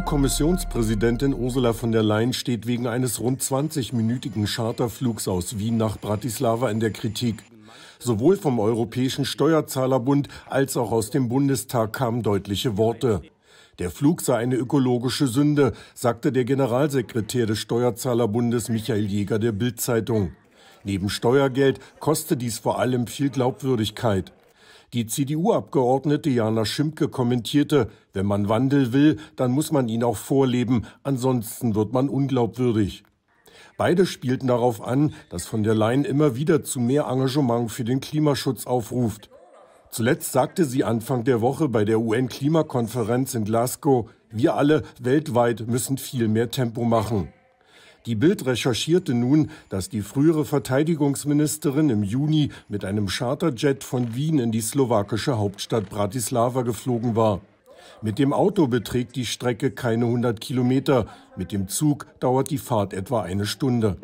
EU-Kommissionspräsidentin Ursula von der Leyen steht wegen eines rund 20-minütigen Charterflugs aus Wien nach Bratislava in der Kritik. Sowohl vom Europäischen Steuerzahlerbund als auch aus dem Bundestag kamen deutliche Worte. Der Flug sei eine ökologische Sünde, sagte der Generalsekretär des Steuerzahlerbundes Michael Jäger der Bild-Zeitung. Neben Steuergeld koste dies vor allem viel Glaubwürdigkeit. Die CDU-Abgeordnete Jana Schimpke kommentierte, wenn man Wandel will, dann muss man ihn auch vorleben, ansonsten wird man unglaubwürdig. Beide spielten darauf an, dass von der Leyen immer wieder zu mehr Engagement für den Klimaschutz aufruft. Zuletzt sagte sie Anfang der Woche bei der UN-Klimakonferenz in Glasgow, wir alle weltweit müssen viel mehr Tempo machen. Die Bild recherchierte nun, dass die frühere Verteidigungsministerin im Juni mit einem Charterjet von Wien in die slowakische Hauptstadt Bratislava geflogen war. Mit dem Auto beträgt die Strecke keine 100 Kilometer, mit dem Zug dauert die Fahrt etwa eine Stunde.